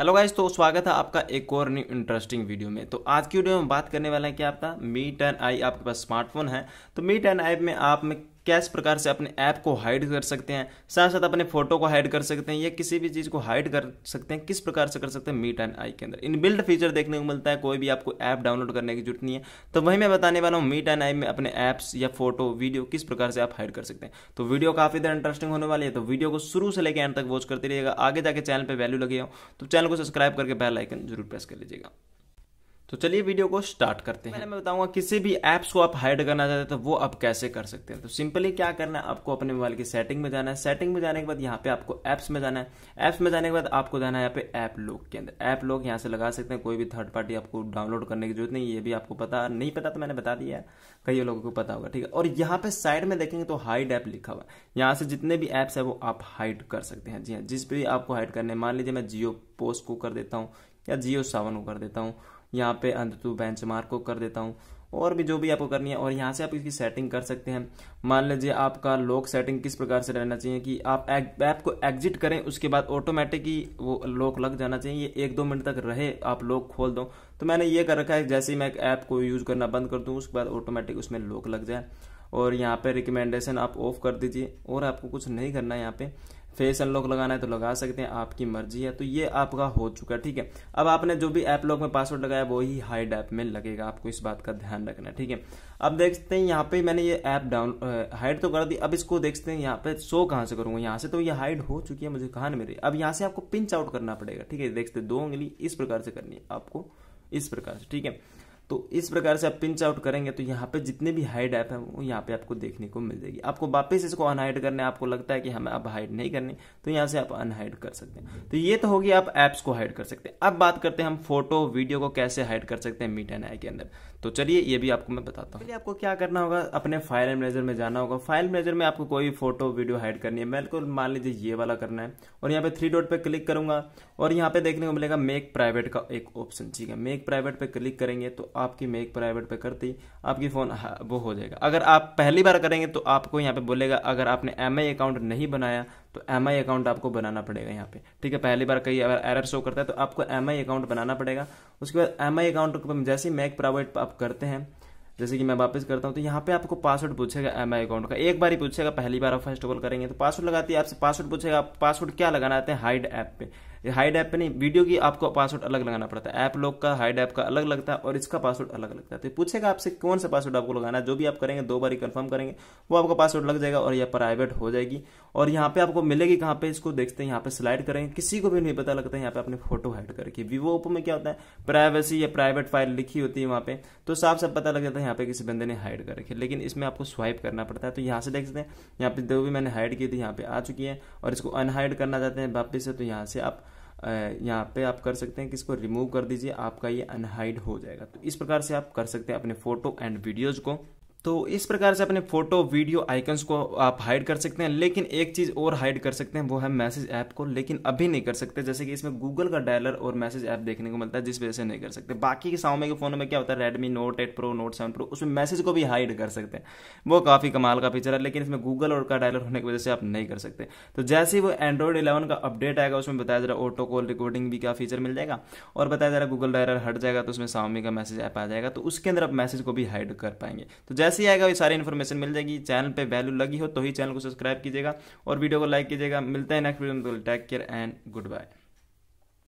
hello guys तो स्वागत है आपका एक और न्यू इंटरेस्टिंग वीडियो में तो आज की वीडियो में बात करने वाला है क्या आपका मी टेन आई आपके पास स्मार्टफोन है तो मी टेन आई में आप में कैस प्रकार से अपने ऐप को हाइड कर सकते हैं साथ साथ अपने फोटो को हाइड कर सकते हैं या किसी भी चीज़ को हाइड कर सकते हैं किस प्रकार से कर सकते हैं मीट एंड आई के अंदर इन बिल्ड फीचर देखने को मिलता है कोई भी आपको ऐप डाउनलोड करने की जरूरत नहीं है तो वही मैं बताने वाला हूँ मीट एंड आई में अपने ऐप्स या फोटो वीडियो किस प्रकार से आप हाइड कर सकते हैं तो वीडियो काफ़ी देर इंटरेस्टिंग होने वाली है तो वीडियो को शुरू से लेकर एंड तक वॉच करते रहिएगा आगे जाके चैनल पर वैल्यू लगे हो तो चैनल को सब्सक्राइब करके बेल आइकन जरूर प्रेस कर लीजिएगा तो चलिए वीडियो को स्टार्ट करते हैं मैं बताऊंगा किसी भी एप्स को आप हाइड करना चाहते हैं तो वो आप कैसे कर सकते हैं तो सिंपली क्या करना है आपको अपने मोबाइल की सेटिंग में जाना है सेटिंग में जाने के बाद यहाँ पे आपको एप्स में जाना है ऐप्स में जाने के बाद आपको जाना है यहाँ पे ऐप लोग के अंदर ऐप लोग यहाँ से लगा सकते हैं कोई भी थर्ड पार्टी आपको डाउनलोड करने की जरूरत नहीं ये भी आपको पता नहीं पता तो मैंने बता दिया है कई लोगों को पता होगा ठीक है और यहाँ पे साइड में देखेंगे तो हाइड ऐप लिखा हुआ है यहाँ से जितने भी एप्स है वो आप हाइड कर सकते हैं जी हाँ जिस भी आपको हाइड करने मान लीजिए मैं जियो पोस्ट को कर देता हूँ या जियो सावन को कर देता हूँ यहाँ पे अंत तो बेंच को कर देता हूँ और भी जो भी आपको करनी है और यहाँ से आप इसकी सेटिंग कर सकते हैं मान लीजिए आपका लॉक सेटिंग किस प्रकार से रहना चाहिए कि आप ऐप को एग्जिट करें उसके बाद ऑटोमेटिक ही वो लॉक लग जाना चाहिए ये एक दो मिनट तक रहे आप लॉक खोल दो तो मैंने ये कर रखा है जैसे ही मैं ऐप को यूज करना बंद कर दूँ उसके बाद ऑटोमेटिक उसमें लॉक लग जाए और यहाँ पे रिकमेंडेशन आप ऑफ कर दीजिए और आपको कुछ नहीं करना है यहाँ पे फेस अनलॉक लगाना है तो लगा सकते हैं आपकी मर्जी है तो ये आपका हो चुका है ठीक है अब आपने जो भी ऐप लॉक में पासवर्ड लगाया वही हाइड ऐप में लगेगा आपको इस बात का ध्यान रखना ठीक है अब देखते हैं यहाँ पे मैंने ये ऐप डाउन हाइड तो कर दी अब इसको देखते हैं यहाँ पे शो कहाँ से करूंगा यहाँ से तो ये हाइड हो चुकी है मुझे कहा कहाँ मेरी अब यहाँ से आपको पिंच आउट करना पड़ेगा ठीक है देखते दो उंगली इस प्रकार से करनी है आपको इस प्रकार से ठीक है तो इस प्रकार से आप पिंच आउट करेंगे तो यहाँ पे जितने भी हाइड ऐप है वो यहाँ पे आपको देखने को मिल जाएगी आपको वापस इसको अनहाइड करने आपको लगता है कि हमें अब हाइड नहीं करनी तो यहाँ से आप अनहाइड कर सकते हैं तो ये तो होगी आप ऐप्स को हाइड कर सकते हैं अब बात करते हैं हम फोटो वीडियो को कैसे हाइड कर सकते हैं मीट एन आई के अंदर तो चलिए ये भी आपको मैं बताता हूँ आपको क्या करना होगा अपने फाइल मैनेजर में जाना होगा फाइल मैनेजर में आपको कोई फोटो वीडियो हाइड करनी है मैं मान लीजिए ये वाला करना है और यहाँ पे थ्री डॉट पे क्लिक करूंगा और यहाँ पे देखने को मिलेगा मेक प्राइवेट का एक ऑप्शन ठीक है मेक प्राइवेट पे क्लिक करेंगे तो आपकी मेक प्राइवेट पे करती आपकी फ़ोन वो हो जाएगा अगर आप पहली बार करेंगे तो आपको यहाँ पे बोलेगा अगर आपने एम अकाउंट नहीं बनाया तो एम अकाउंट आपको बनाना पड़ेगा यहाँ पे ठीक है पहली बार कहीं अगर एरर शो करता है तो आपको एम अकाउंट बनाना पड़ेगा उसके बाद एम अकाउंट को जैसे मेक प्राइवेट आप करते हैं जैसे कि मैं वापस करता हूँ तो यहाँ पे आपको पासवर्ड पूछेगा एम आई अकाउंट का एक बार ही पूछेगा पहली बार आप फर्स्ट ऑफ ऑल करेंगे तो पासवर्ड लगाती है आपसे पासवर्ड पूछेगा आप पासवर्ड क्या लगाना आते हैं हाइड ऐप पे हाइड ऐप पे नहीं वीडियो की आपको पासवर्ड अलग लगाना पड़ता है ऐप लोग का हाइड ऐप का अलग लगता है और इसका पासवर्ड अलग लगता है तो पूछेगा आपसे कौन सा पासवर्ड आपको लगाना है जो भी आप करेंगे दो बार कंफर्म कन्फर्म करेंगे वो आपको पासवर्ड लग जाएगा और यह प्राइवेट हो जाएगी और यहाँ पे आपको मिलेगी कहाँ पे इसको देखते हैं यहाँ पे स्लाइड करेंगे किसी को भी नहीं पता लगता है यहाँ पे अपनी फोटो हाइड करके वीवो ओपो में क्या होता है प्राइवेसी या प्राइवेट फाइल लिखी होती है वहाँ पे तो साफ साफ पता लग जाता है यहाँ पे किसी बंदे ने हाइड कर रखी लेकिन इसमें आपको स्वाइप करना पड़ता है तो यहाँ से देख सकते हैं यहाँ पे जो भी मैंने हाइड की थी यहाँ पे आ चुकी है और इसको अनहाइड करना चाहते हैं वापिस से तो यहाँ से आप यहाँ पे आप कर सकते हैं कि इसको रिमूव कर दीजिए आपका ये अनहाइड हो जाएगा तो इस प्रकार से आप कर सकते हैं अपने फोटो एंड वीडियोज को तो इस प्रकार से अपने फोटो वीडियो आइकन्स को आप हाइड कर सकते हैं लेकिन एक चीज़ और हाइड कर सकते हैं वो है मैसेज ऐप को लेकिन अभी नहीं कर सकते जैसे कि इसमें गूगल का डायलर और मैसेज ऐप देखने को मिलता है जिस वजह से नहीं कर सकते बाकी के सामने के फ़ोन में क्या होता है Redmi Note eight Pro Note seven Pro उसमें मैसेज को भी हाइड कर सकते हैं वो काफ़ी कमाल का फीचर है लेकिन इसमें गूगल और का डायलर होने की वजह से आप नहीं कर सकते तो जैसे ही वो एंड्रॉइड इलेवन का अपडेट आएगा उसमें बताया जा है ऑटो कॉल रिकॉर्डिंग भी का फीचर मिल जाएगा और बताया जा है गूगल डायलर हट जाएगा तो उसमें सामने का मैसेज ऐप आ जाएगा तो उसके अंदर आप मैसेज को भी हाइड कर पाएंगे तो जैसे जैसे ही आएगा ये सारी इन्फॉर्मेशन मिल जाएगी चैनल पे वैल्यू लगी हो तो ही चैनल को सब्सक्राइब कीजिएगा और वीडियो को लाइक कीजिएगा मिलते हैं नेक्स्ट वीडियो में take care and good bye